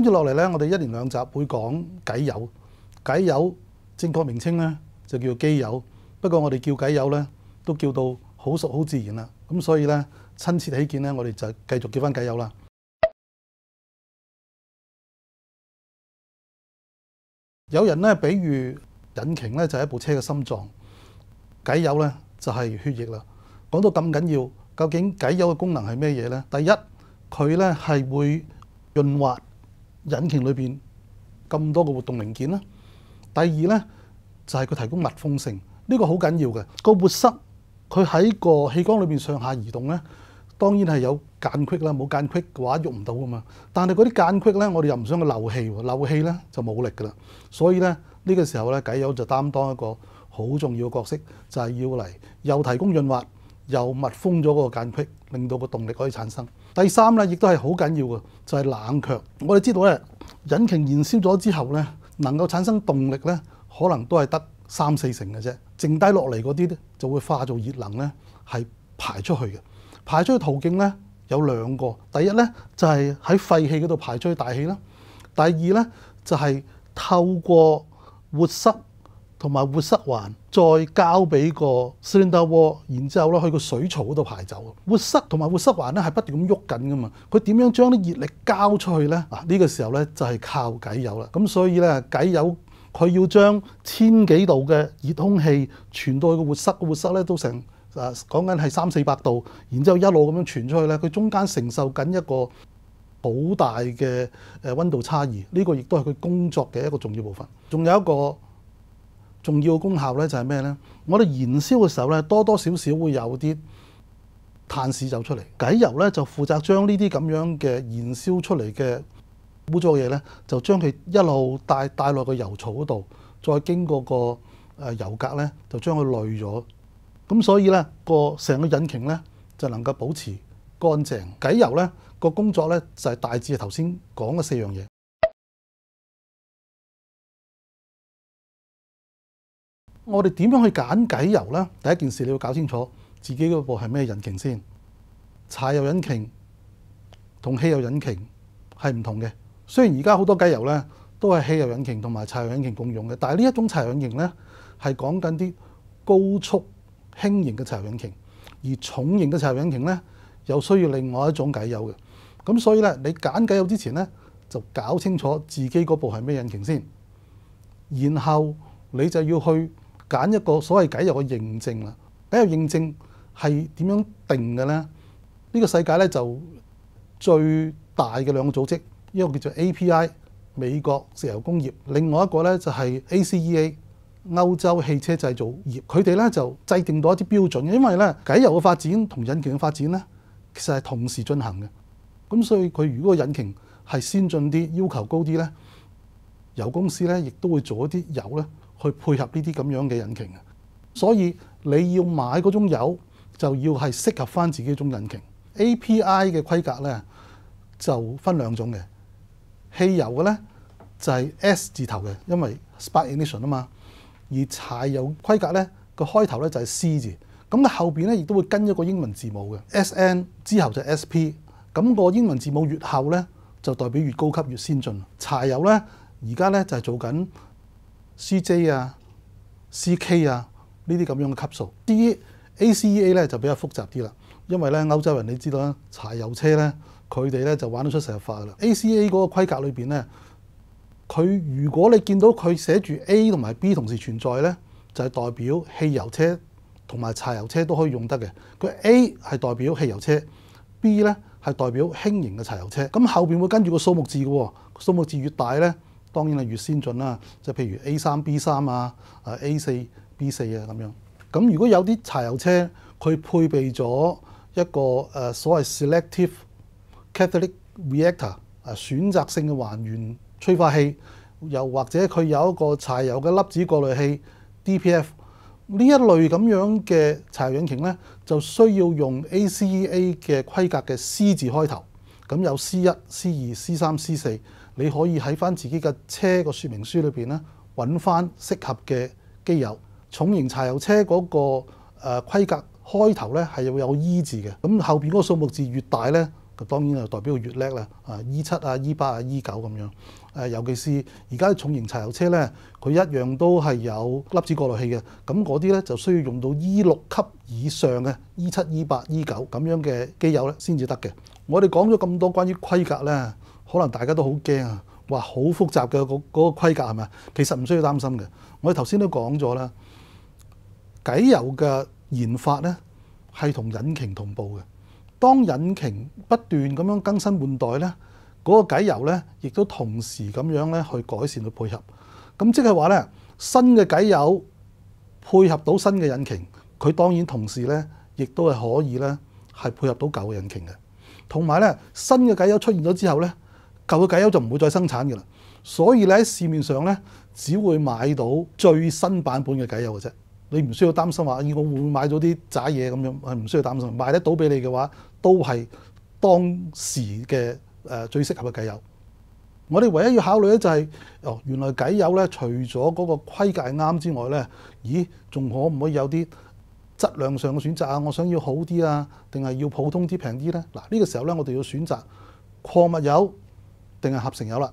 跟住落嚟咧，我哋一年兩集會講解油。解油正確名稱咧就叫基友，不過我哋叫解油咧都叫到好熟好自然啦。咁所以咧親切起見咧，我哋就繼續叫翻解油啦。有人咧比喻引擎咧就係一部車嘅心臟，解油咧就係血液啦。講到咁緊要，究竟解油嘅功能係咩嘢咧？第一，佢咧係會潤滑。引擎裏邊咁多個活動零件啦，第二咧就係佢提供密封性，呢個好緊要嘅。個活塞佢喺個氣缸裏邊上下移動咧，當然係有間隙啦，冇間隙嘅話用唔到噶嘛。但係嗰啲間隙咧，我哋又唔想佢漏氣，漏氣咧就冇力噶啦。所以咧呢個時候咧，解油就擔當一個好重要嘅角色，就係要嚟又提供潤滑，又密封咗個間隙，令到個動力可以產生。第三咧，亦都係好緊要嘅，就係冷卻。我哋知道咧，引擎燃燒咗之後咧，能夠產生動力咧，可能都係得三四成嘅啫，剩低落嚟嗰啲咧就會化做熱能咧，係排出去嘅。排出嘅途徑咧有兩個，第一咧就係喺廢氣嗰度排出去大氣啦，第二咧就係透過活塞。同埋活塞環再交俾個 cylinder wall，然之後咧去個水槽嗰度排走。活塞同埋活塞環咧係不斷咁喐緊噶嘛，佢點樣將啲熱力交出去咧？啊，呢個時候咧就係靠解油啦。咁所以咧解油佢要將千幾度嘅熱空氣傳到去個活塞個活塞咧都成啊講緊係三四百度，然之後一路咁樣傳出去咧，佢中間承受緊一個好大嘅誒溫度差異。呢個亦都係佢工作嘅一個重要部分。仲有一個。重要功效咧就係咩咧？我哋燃燒嘅時候咧，多多少少會有啲碳屎走出嚟。解油咧就負責將呢啲咁樣嘅燃燒出嚟嘅污糟嘢咧，就將佢一路帶帶落個油槽嗰度，再經過個诶油格咧，就將佢濾咗。咁所以咧個成個引擎咧就能夠保持乾淨。解油咧個工作咧就係大致係頭先講嘅四樣嘢。我哋點樣去揀雞油呢？第一件事你要搞清楚自己嗰部係咩引擎先。柴油引擎同汽油引擎係唔同嘅。雖然而家好多雞油呢都係汽油引擎同埋柴油引擎共用嘅。但係呢一種柴油引擎呢，係講緊啲高速輕型嘅柴油引擎，而重型嘅柴油引擎呢，又需要另外一種雞油嘅。咁所以呢，你揀雞油之前呢，就搞清楚自己嗰部係咩引擎先，然後你就要去。揀一個所謂解油嘅認證啦，解油認證係點樣定嘅呢？呢個世界咧就最大嘅兩個組織，一個叫做 API 美國石油工業，另外一個咧就係 ACEA 歐洲汽車製造業，佢哋咧就制定到一啲標準因為咧解油嘅發展同引擎嘅發展咧其實係同時進行嘅，咁所以佢如果引擎係先進啲、要求高啲咧，油公司咧亦都會做一啲油咧。去配合呢啲咁樣嘅引擎啊，所以你要買嗰種油就要係適合翻自己種引擎。API 嘅規格咧就分兩種嘅，汽油嘅咧就係 S 字頭嘅，因為 Spark i n i t i o n 啊嘛。而柴油規格咧個開頭咧就係 C 字，咁後邊咧亦都會跟一個英文字母嘅，SN 之後就 SP，咁個英文字母越後咧就代表越高級越先進。柴油咧而家咧就係做緊。CJ 啊、CK 啊呢啲咁樣嘅級數。至 A.C.E.A 咧就比較複雜啲啦，因為咧歐洲人你知道啦，柴油車咧佢哋咧就玩到出世入化噶啦。A.C.A e 嗰個規格裏邊咧，佢如果你見到佢寫住 A 同埋 B 同時存在咧，就係代表汽油車同埋柴油車都可以用得嘅。佢 A 係代表汽油車，B 咧係代表輕型嘅柴油車。咁後邊會跟住個數目字嘅喎，數目字越大咧。當然係越先進啦，即係譬如 A 三 B 三啊，啊 A 四 B 四啊咁樣。咁如果有啲柴油車佢配備咗一個誒所謂 selective catalytic reactor 啊選擇性嘅還原催化器，又或者佢有一個柴油嘅粒子過濾器 DPF，呢一類咁樣嘅柴油引擎咧，就需要用 ACEA 嘅規格嘅 C 字開頭，咁有 C 一、C 二、C 三、C 四。你可以喺翻自己嘅車個說明書裏邊咧，揾翻適合嘅機油。重型柴油車嗰個誒規格開頭咧係會有 E 字嘅，咁後邊嗰個數目字越大咧，咁當然就代表越叻啦。啊，E 七啊、E 八啊、E 九咁樣。誒，尤其是而家重型柴油車咧，佢一樣都係有粒子過濾器嘅，咁嗰啲咧就需要用到 E 六級以上嘅 E 七、E 八、E 九咁樣嘅機油咧先至得嘅。我哋講咗咁多關於規格咧。可能大家都好驚啊！哇，好複雜嘅嗰嗰個規格係咪其實唔需要擔心嘅。我哋頭先都講咗啦，解油嘅研發咧係同引擎同步嘅。當引擎不斷咁樣更新換代咧，嗰個啓油咧亦都同時咁樣咧去改善去配合。咁即係話咧，新嘅解油配合到新嘅引擎，佢當然同時咧亦都係可以咧係配合到舊嘅引擎嘅。同埋咧，新嘅解油出現咗之後咧。舊嘅解油就唔會再生產嘅啦，所以咧喺市面上咧只會買到最新版本嘅解油嘅啫。你唔需要擔心話，咦我會買到啲渣嘢咁樣，唔需要擔心。買得到俾你嘅話，都係當時嘅誒最適合嘅解油。我哋唯一要考慮咧就係，哦原來解油咧除咗嗰個規格啱之外咧，咦仲可唔可以有啲質量上嘅選擇啊？我想要好啲啊，定係要普通啲平啲咧？嗱呢個時候咧我哋要選擇礦物油。定係合成油啦。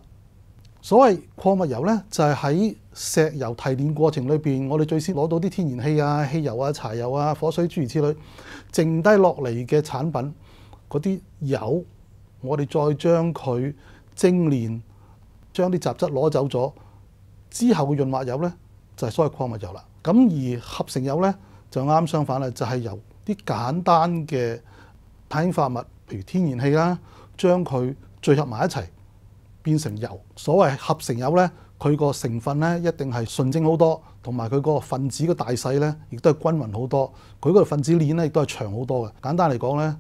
所謂礦物油咧，就係喺石油提煉過程裏面，我哋最先攞到啲天然氣啊、汽油啊、柴油啊、火水諸如此類，剩低落嚟嘅產品嗰啲油，我哋再將佢精煉，將啲雜質攞走咗之後嘅潤滑油咧，就係所謂礦物油啦。咁而合成油咧，就啱相反啦，就係由啲簡單嘅碳化物，譬如天然氣啦，將佢聚合埋一齊。變成油，所謂合成油咧，佢個成分咧一定係純正好多，同埋佢個分子嘅大細咧，亦都係均勻好多，佢個分子鏈咧亦都係長好多嘅。簡單嚟講咧，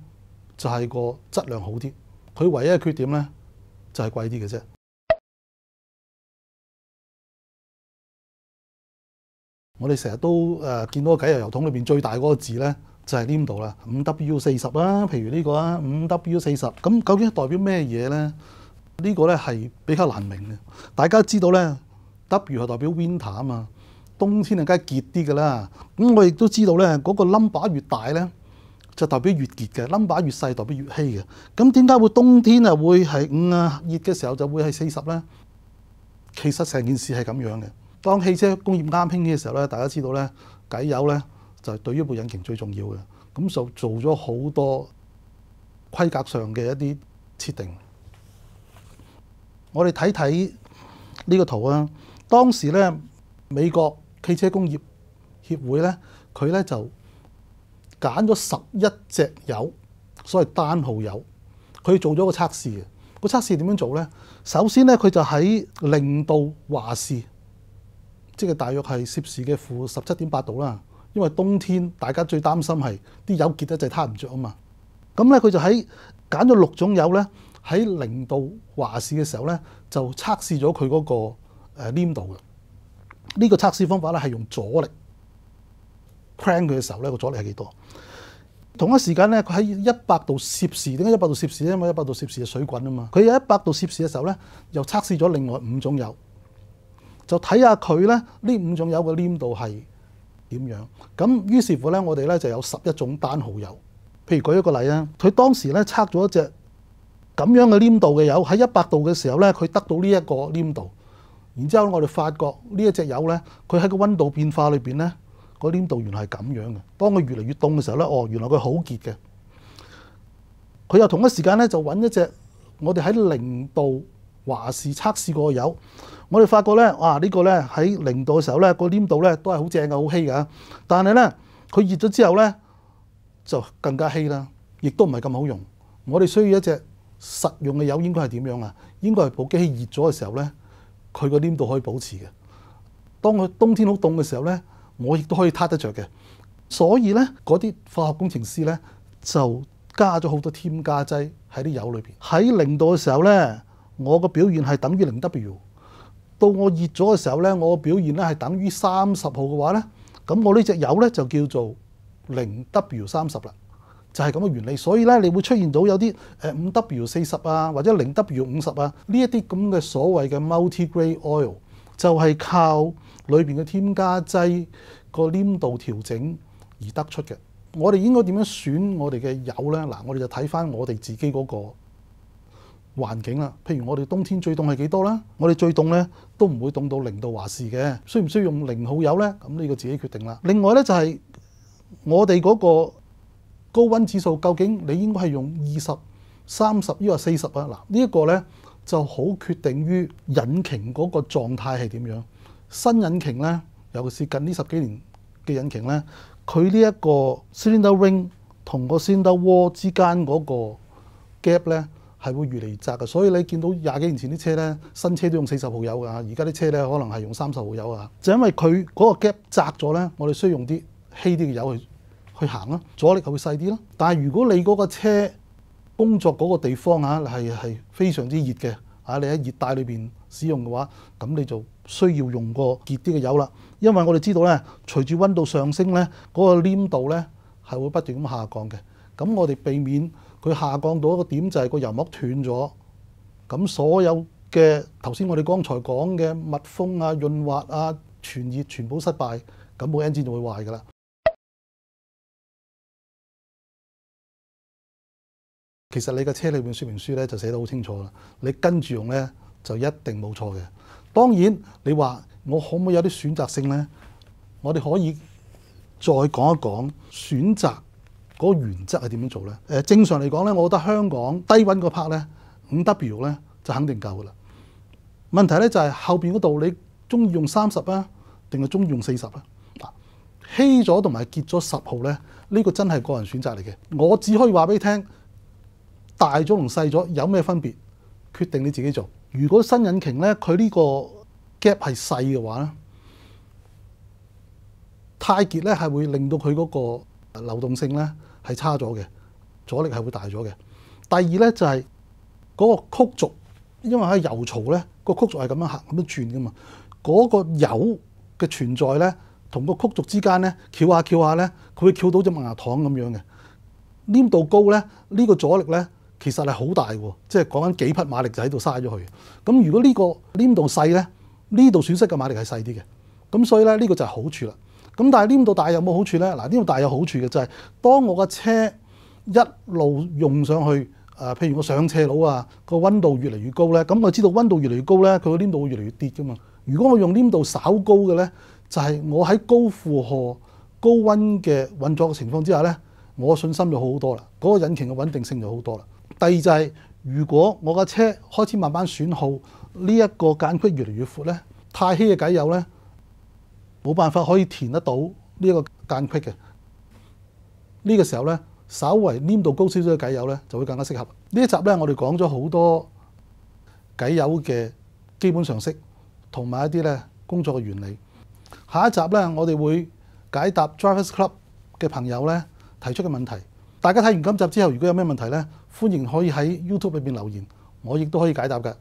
就係個質量好啲。佢唯一嘅缺點咧，就係貴啲嘅啫。我哋成日都誒見到啲解油桶裏面最大嗰個字咧，就係黏度啦，五 W 四十啦，譬如呢個啊，五 W 四十。咁究竟代表咩嘢咧？呢个咧系比较难明嘅。大家知道咧，W 系代表 winter 啊嘛，冬天啊梗系结啲噶啦。咁我亦都知道咧，嗰个 number 越大咧，就代表越结嘅；number 越细，代表越稀嘅。咁点解会冬天啊会系五啊热嘅时候就会系四十咧？其实成件事系咁样嘅。当汽车工业啱兴起嘅时候咧，大家知道咧，解油咧就系对于部引擎最重要嘅。咁就做咗好多规格上嘅一啲设定。我哋睇睇呢個圖啊！當時咧，美國汽車工業協會咧，佢咧就揀咗十一隻油，所謂單號油。佢做咗個測試嘅。個測試點樣做咧？首先咧，佢就喺零度華氏，即係大約係攝氏嘅負十七點八度啦。因為冬天大家最擔心係啲油結得滯，係攤唔着啊嘛。咁咧，佢就喺揀咗六種油咧。喺零度華氏嘅時候咧，就測試咗佢嗰個誒黏度嘅。呢個測試方法咧係用阻力 crank 佢嘅時候咧，個阻力係幾多？同一時間咧，佢喺一百度攝氏點解一百度攝氏咧？因為一百度攝氏嘅水滾啊嘛。佢有一百度攝氏嘅時候咧，又測試咗另外五種油，就睇下佢咧呢五種油嘅黏度係點樣。咁於是乎咧，我哋咧就有十一種單號油。譬如舉一個例啊，佢當時咧測咗一隻。咁樣嘅黏度嘅油喺一百度嘅時候咧，佢得到呢一個黏度。然之後我哋發覺呢一隻油咧，佢喺個温度變化裏邊咧，個黏度原來係咁樣嘅。當佢越嚟越凍嘅時候咧，哦，原來佢好結嘅。佢又同一時間咧就揾一隻我哋喺零度華氏測試過嘅油。我哋發覺咧，哇！呢個咧喺零度嘅時候咧，個黏度咧都係好正嘅，好稀嘅。但係咧，佢熱咗之後咧就更加稀啦，亦都唔係咁好用。我哋需要一隻。實用嘅油應該係點樣啊？應該係部機器熱咗嘅時候咧，佢個黏度可以保持嘅。當佢冬天好凍嘅時候咧，我亦都可以塗得着嘅。所以咧，嗰啲化學工程師咧就加咗好多添加劑喺啲油裏邊。喺零度嘅時候咧，我個表現係等於零 W。到我熱咗嘅時候咧，我嘅表現咧係等於三十號嘅話咧，咁我呢隻油咧就叫做零 W 三十啦。就係咁嘅原理，所以咧你會出現到有啲誒五 W 四十啊，或者零 W 五十啊，呢一啲咁嘅所謂嘅 multi grade oil 就係靠裏邊嘅添加劑個黏度調整而得出嘅。我哋應該點樣選我哋嘅油咧？嗱，我哋就睇翻我哋自己嗰個環境啦。譬如我哋冬天最凍係幾多啦？我哋最凍咧都唔會凍到零度華氏嘅，需唔需要用零號油咧？咁呢個自己決定啦。另外咧就係我哋嗰個。高温指數究竟你應該係用二十、三十，抑或四十啊？嗱，呢一個咧就好決定於引擎嗰個狀態係點樣。新引擎咧，尤其是近呢十幾年嘅引擎咧，佢呢一個 cylinder ring 同個 cylinder wall 之間嗰個 gap 咧係會越嚟越窄嘅。所以你見到廿幾年前啲車咧，新車都用四十號油㗎，而家啲車咧可能係用三十號油㗎。就因為佢嗰個 gap 窄咗咧，我哋需要用啲稀啲嘅油去。去行啦，阻力係會細啲啦。但係如果你嗰個車工作嗰個地方啊係係非常之熱嘅，啊你喺熱帶裏邊使用嘅話，咁你就需要用個熱啲嘅油啦。因為我哋知道咧，隨住温度上升咧，嗰個黏度咧係會不斷咁下降嘅。咁我哋避免佢下降到一個點，就係個油膜斷咗。咁所有嘅頭先我哋剛才講嘅密封啊、潤滑啊、傳熱全部失敗，咁冇 engine 就會壞㗎啦。其實你嘅車裏面說明書咧就寫得好清楚啦，你跟住用咧就一定冇錯嘅。當然你話我可唔可以有啲選擇性咧？我哋可以再講一講選擇嗰個原則係點樣做咧？誒正常嚟講咧，我覺得香港低温嗰 part 咧五 W 咧就肯定夠噶啦。問題咧就係後邊嗰度，你中意用三十啊，定係中意用四十啊？稀咗同埋結咗十號咧，呢個真係個人選擇嚟嘅。我只可以話俾你聽。大咗同細咗有咩分別？決定你自己做。如果新引擎咧，佢呢個 gap 係細嘅話咧，太結咧係會令到佢嗰個流動性咧係差咗嘅，阻力係會大咗嘅。第二咧就係嗰個曲軸，因為喺油槽咧個曲軸係咁樣行咁樣轉噶嘛，嗰個油嘅存在咧同個曲軸之間咧翹下翹下咧，佢會翹到隻麥芽糖咁樣嘅，黏度高咧呢個阻力咧。其實係好大喎，即係講緊幾匹馬力就喺度嘥咗佢。咁如果呢個黏度細咧，呢度損失嘅馬力係細啲嘅。咁所以咧，呢個就係好處啦。咁但係黏度大有冇好處咧？嗱，黏度大有好處嘅就係當我嘅車一路用上去，誒譬如我上斜路啊，個温度越嚟越高咧，咁我知道温度越嚟越高咧，佢個黏度會越嚟越跌噶嘛。如果我用黏度稍高嘅咧，就係我喺高負荷、高温嘅運作嘅情況之下咧，我信心就好好多啦。嗰個引擎嘅穩定性就好多啦。第二就係，如果我嘅車開始慢慢損耗，呢一個間隙越嚟越闊咧，太稀嘅解油咧，冇辦法可以填得到呢一個間隙嘅。呢個時候咧，稍微黏度高少少嘅解油咧，就會更加適合。呢一集咧，我哋講咗好多解油嘅基本常識，同埋一啲咧工作嘅原理。下一集咧，我哋會解答 Drivers Club 嘅朋友咧提出嘅問題。大家睇完今集之後，如果有咩問題呢，歡迎可以喺 YouTube 裏面留言，我亦都可以解答嘅。